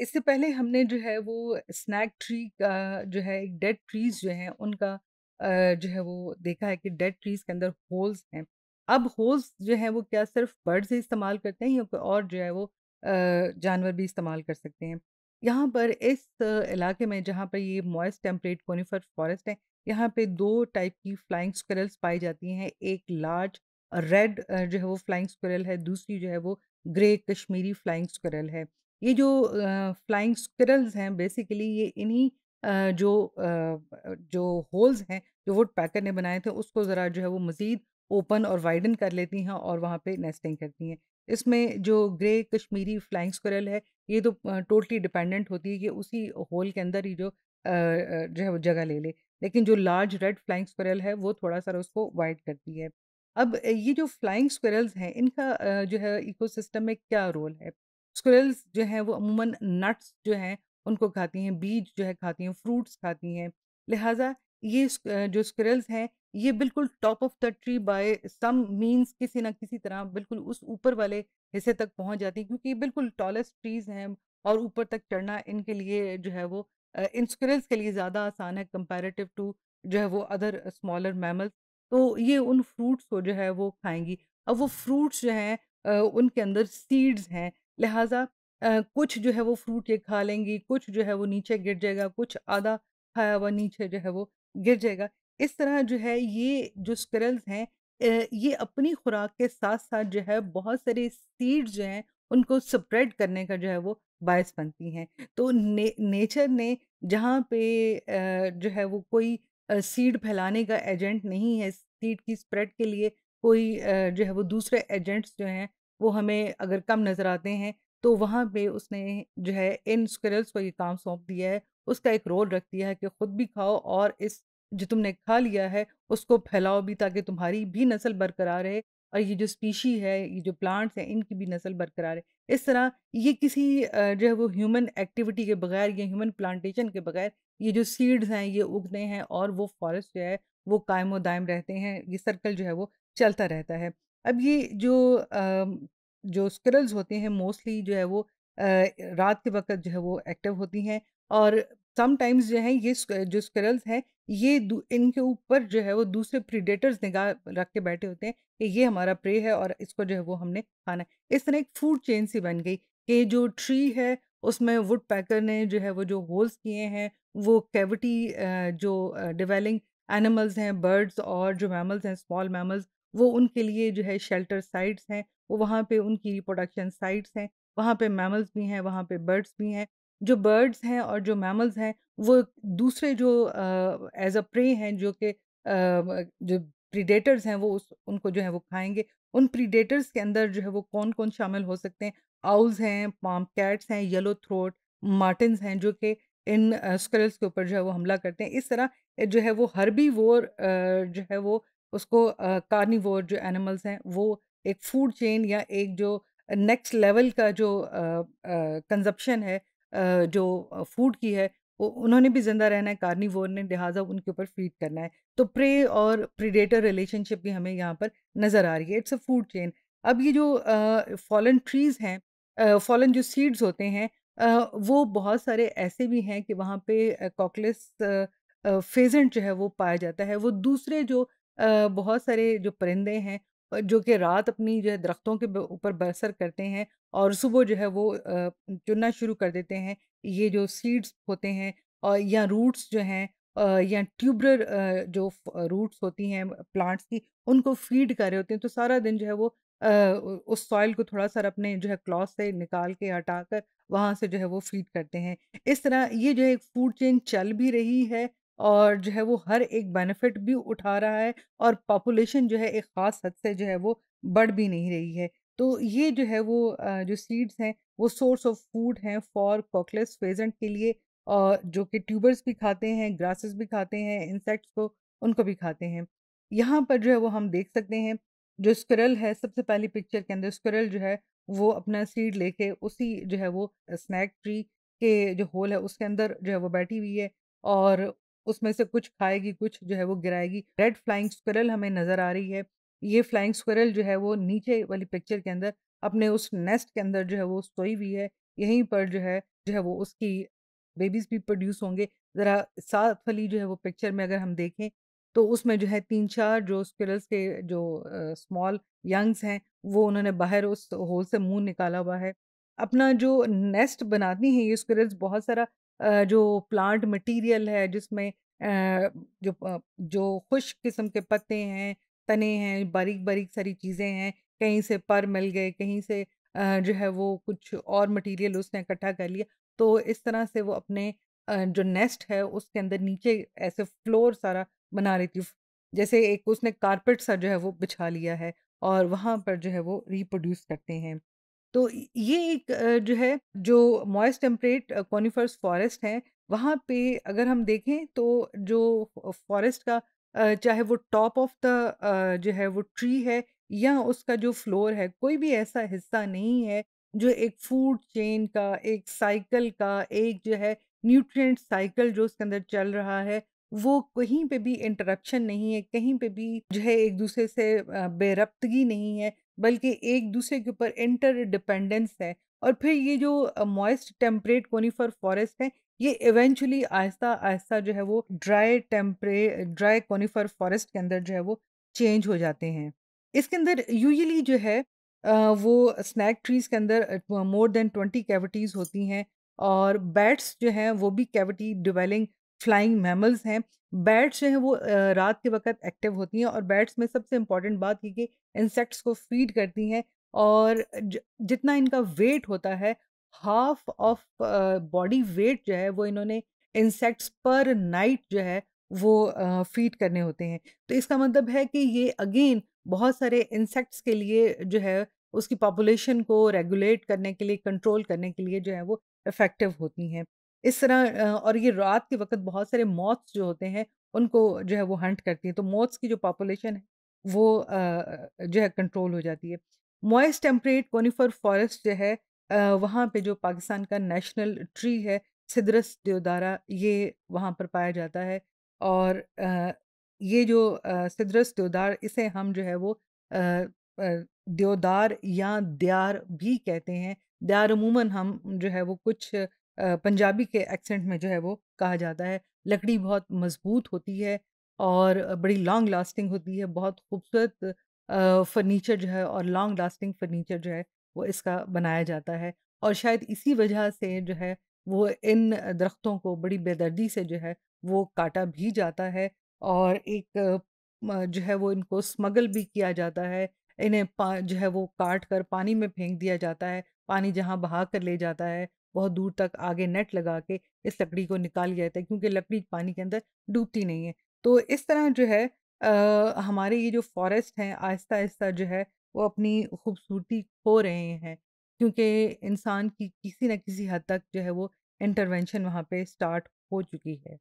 इससे पहले हमने जो है वो स्नैक ट्री का जो है एक डेड ट्रीज जो है उनका जो है वो देखा है कि डेड ट्रीज के अंदर होल्स हैं अब होल्स जो है वो क्या सिर्फ बर्ड्स ही इस्तेमाल करते हैं या कोई और जो है वो जानवर भी इस्तेमाल कर सकते हैं यहाँ पर इस इलाके में जहाँ पर ये मॉइस्ट टेम्परेट कोनीफर फॉरेस्ट है यहाँ पे दो टाइप की फ्लाइंग स्क्रल्स पाई जाती हैं एक लार्ज रेड जो है वो फ्लाइंग स्क्रल है दूसरी जो है वो ग्रे कश्मीरी फ्लाइंग स्क्रल है ये जो फ्लाइंग स्क्रल्स हैं बेसिकली ये इन्हीं जो जो होल्स हैं जो वुड पैकर ने बनाए थे उसको ज़रा जो है वो मज़ीद ओपन और वाइडन कर लेती हैं और वहाँ पे नेस्टिंग करती हैं इसमें जो ग्रे कश्मीरी फ्लाइंग स्क्रल है ये तो टोटली डिपेंडेंट होती है कि उसी होल के अंदर ही जो जो है वो जगह ले ले लेकिन जो लार्ज रेड फ्लाइंग स्क्रल है वो थोड़ा सा उसको वाइड करती है अब ये जो फ्लाइंग स्क्विरल्स हैं इनका जो है इकोसिस्टम में क्या रोल है स्क्विरल्स जो है वो अमूमन नट्स जो हैं उनको खाती हैं बीज जो है खाती हैं फ्रूट्स खाती हैं लिहाजा ये जो स्क्विरल्स हैं ये बिल्कुल top of the tree by some means किसी ना किसी तरह बिल्कुल उस ऊपर वाले हिस्से तक पहुंच जाती हैं क्योंकि ये बिल्कुल टॉलेस्ट ट्रीज हैं और ऊपर तक चढ़ना इनके लिए जो है वो इन स्क्विरल्स के लिए ज़्यादा आसान है कंपेरेटिव टू जो है वो अदर स्मॉलर मैमल्स तो ये उन फ्रूट्स को जो है वो खाएंगी अब वो फ्रूट्स जो हैं उनके अंदर सीड्स हैं लिहाजा कुछ जो है वो फ्रूट ये खा लेंगी, कुछ जो है वो नीचे गिर जाएगा, कुछ आधा खाया हुआ नीचे जो है वो गिर जाएगा। इस तरह जो है ये जो स्क्रल्स हैं ये अपनी खुराक के साथ-साथ जो है बहुत सारे सीड्स जो हैं उनको स्प्रेड करने का जो है वो बायस बनती हैं। तो ने नेचर ने जहाँ पे जो है वो कोई सीड फैलाने का एजेंट नहीं है, सीड की स्प्रेड के लिए कोई जो है वो दूसरे एजेंट्स जो हैं वो हमें अगर कम नज़र आते हैं, तो वहाँ पे उसने जो है इन स्क्रल्स को ये काम सौंप दिया है। उसका एक रोल रख दिया है कि खुद भी खाओ और इस जो तुमने खा लिया है, उसको फैलाओ भी ताकि तुम्हारी भी नस्ल बरकरार रहे और ये जो स्पीशी है, ये जो प्लांट्स हैं, इनकी भी नस्ल बरकरार रहे। इस तरह ये किसी जो है वो ह्यूमन एक्टिविटी के बगैर या ह्यूमन प्लांटेशन के बगैर ये जो सीड्स हैं, ये उगते हैं और वो फ़ॉरेस्ट जो है, वो कायम दायम रहते हैं। ये सर्कल जो है वो चलता रहता है। अब ये जो जो स्क्रल्स होते हैं मोस्टली जो है वो रात के वक़्त जो है वो एक्टिव होती हैं और समटाइम्स जो है ये जो स्क्रल्स हैं ये इनके ऊपर जो है वो दूसरे प्रीडेटर्स निगाह रख के बैठे होते हैं कि ये हमारा प्रे है और इसको जो है वो हमने खाना है इस तरह एक फूड चेन सी बन गई कि जो ट्री है उसमें वुड पैकर ने जो है वो जो होल्स किए हैं वो कैविटी जो डिवेलिंग एनिमल्स हैं बर्ड्स और जो मैमल्स हैं स्मॉल मैमल्स वो उनके लिए जो है शेल्टर साइट्स हैं वो वहाँ पे उनकी रिप्रोडक्शन साइट्स हैं वहाँ पे मैमल्स भी हैं वहाँ पे बर्ड्स भी हैं जो बर्ड्स हैं और जो मैमल्स हैं वो दूसरे जो एज अ प्रे हैं जो कि जो प्रीडेटर्स हैं वो उस उनको जो है वो खाएंगे उन प्रीडेटर्स के अंदर जो है वो कौन कौन शामिल हो सकते हैं आउल्स हैं पाम कैट्स हैं येलो थ्रोट मार्टिन हैं जो कि इन स्क्रल्स के ऊपर जो है वो हमला करते हैं इस तरह जो है वो भी वो जो है वो उसको कार्निवोर जो एनिमल्स हैं वो एक फूड चेन या एक जो नेक्स्ट लेवल का जो कंजप्शन है आ, जो फूड की है वो उन्होंने भी ज़िंदा रहना है कार्निवोर ने लिहाजा उनके ऊपर फीड करना है तो प्रे और प्रिडेटर रिलेशनशिप भी हमें यहाँ पर नज़र आ रही है इट्स अ फूड चेन अब ये जो फॉलन ट्रीज़ हैं फॉलन जो सीड्स होते हैं आ, वो बहुत सारे ऐसे भी हैं कि वहाँ पे कॉकलेस फेजेंट जो है वो पाया जाता है वो दूसरे जो बहुत सारे जो परिंदे हैं जो कि रात अपनी जो है दरख्तों के ऊपर बसर करते हैं और सुबह जो है वो चुनना शुरू कर देते हैं ये जो सीड्स होते हैं और या रूट्स जो हैं या ट्यूबर जो रूट्स होती हैं प्लांट्स की उनको फीड कर रहे होते हैं तो सारा दिन जो है वो उस सॉइल को थोड़ा सा अपने जो है क्लॉथ से निकाल के हटाकर वहाँ से जो है वो फीड करते हैं इस तरह ये जो है एक फूड चेन चल भी रही है और जो है वो हर एक बेनिफिट भी उठा रहा है और पॉपुलेशन जो है एक ख़ास हद से जो है वो बढ़ भी नहीं रही है तो ये जो है वो जो सीड्स हैं वो सोर्स ऑफ फूड हैं फॉर कॉकलेस फेजेंट के लिए और जो कि ट्यूबर्स भी खाते हैं ग्रासेस भी खाते हैं इंसेक्ट्स को उनको भी खाते हैं यहाँ पर जो है वो हम देख सकते हैं जो स्क्रल है सबसे पहली पिक्चर के अंदर स्क्रल जो है वो अपना सीड लेके उसी जो है वो स्नैक ट्री के जो होल है उसके अंदर जो है वो बैठी हुई है और उसमें से कुछ खाएगी कुछ जो है वो गिराएगी रेड फ्लाइंग स्क्विरल हमें नजर आ रही है ये फ्लाइंग स्क्विरल जो है वो नीचे वाली पिक्चर के अंदर अपने उस नेस्ट के अंदर जो है वो सोई हुई है यहीं पर जो है जो है वो उसकी बेबीज भी प्रोड्यूस होंगे ज़रा साथ वाली जो है वो पिक्चर में अगर हम देखें तो उसमें जो है तीन चार जो स्क्रल्स के जो स्मॉल यंग्स हैं वो उन्होंने बाहर उस होल से मुंह निकाला हुआ है अपना जो नेस्ट बनाती हैं ये स्क्विरल्स बहुत सारा जो प्लांट मटेरियल है जिसमें जो जो खुश किस्म के पत्ते हैं, तने हैं, बारीक-बारीक सारी चीज़ें हैं, कहीं से पर मिल गए, कहीं से जो है वो कुछ और मटेरियल उसने इकट्ठा कर लिया। तो इस तरह से वो अपने जो नेस्ट है उसके अंदर नीचे ऐसे फ्लोर सारा बना रही थी। जैसे एक उसने कारपेट सा जो है वो बिछा लिया है और वहाँ पर जो है वो रिप्रोड्यूस करते हैं। तो ये एक जो है जो मॉइस्ट टेम्परेट कॉनिफर्स फॉरेस्ट हैं, वहाँ पे अगर हम देखें तो जो फॉरेस्ट का चाहे वो टॉप ऑफ द जो है वो ट्री है या उसका जो फ्लोर है, कोई भी ऐसा हिस्सा नहीं है जो एक फूड चेन का, एक साइकिल का, एक जो है न्यूट्रिएंट साइकिल जो उसके अंदर चल रहा है वो कहीं पे भी इंटरप्शन नहीं है कहीं पे भी जो है एक दूसरे से बेरबतगी नहीं है बल्कि एक दूसरे के ऊपर इंटर डिपेंडेंस है और फिर ये जो मॉइस्ट टेम्परेट कोनीफर फॉरेस्ट है ये इवेंचुअली आहिस्ता आहिस्ता जो है वो dry temperate dry conifer forest के अंदर जो है वो चेंज हो जाते हैं इसके अंदर यूजली जो है वो स्नैक ट्रीज के अंदर मोर देन ट्वेंटी कैविटीज़ होती हैं और बैट्स जो हैं वो भी कैविटी डिवेलिंग फ्लाइंग मैमल्स हैं बैट्स जो हैं वो रात के वक्त एक्टिव होती हैं और बैट्स में सबसे इम्पॉर्टेंट बात ये कि इंसेक्ट्स को फीड करती हैं और जितना इनका वेट होता है हाफ ऑफ बॉडी वेट जो है वो इन्होंने इंसेक्ट्स पर नाइट जो है वो फीड करने होते हैं तो इसका मतलब है कि ये अगेन बहुत सारे इंसेक्ट्स के लिए जो है उसकी पॉपुलेशन को रेगुलेट करने के लिए कंट्रोल करने के लिए जो है वो इफ़ेक्टिव होती हैं इस तरह और ये रात के वक़्त बहुत सारे मोथ्स जो होते हैं, उनको जो है वो हंट करती हैं, तो मौत्स की जो पॉपुलेशन है, वो जो है कंट्रोल हो जाती है। मॉइस टेम्परेट कोनीफ़र फ़ॉरेस्ट जो है वहाँ पे जो पाकिस्तान का नेशनल ट्री है, सिदरस देवदारा, ये वहाँ पर पाया जाता है और ये जो सिदरस देवदार, इसे हम जो है वो देवदार या दियार भी कहते हैं। दियार अमूमन हम जो है वो कुछ पंजाबी के एक्सेंट में जो है वो कहा जाता है। लकड़ी बहुत मज़बूत होती है और बड़ी लॉन्ग लास्टिंग होती है। बहुत खूबसूरत फ़र्नीचर जो है और लॉन्ग लास्टिंग फ़र्नीचर जो है वो इसका बनाया जाता है। और शायद इसी वजह से जो है वो इन दरख्तों को बड़ी बेदर्दी से जो है वो काटा भी जाता है और एक जो है वो इनको स्मगल भी किया जाता है। इन्हें जो है वो काट कर पानी में फेंक दिया जाता है। पानी जहाँ बहा कर ले जाता है बहुत दूर तक आगे नेट लगा के इस लकड़ी को निकाल लिया जाता है क्योंकि लकड़ी पानी के अंदर डूबती नहीं है तो इस तरह जो है आ, हमारे ये जो फॉरेस्ट हैं आहिस्ता आहिस्ता जो है वो अपनी खूबसूरती खो रहे हैं क्योंकि इंसान की किसी न किसी हद तक जो है वो इंटरवेंशन वहाँ पे स्टार्ट हो चुकी है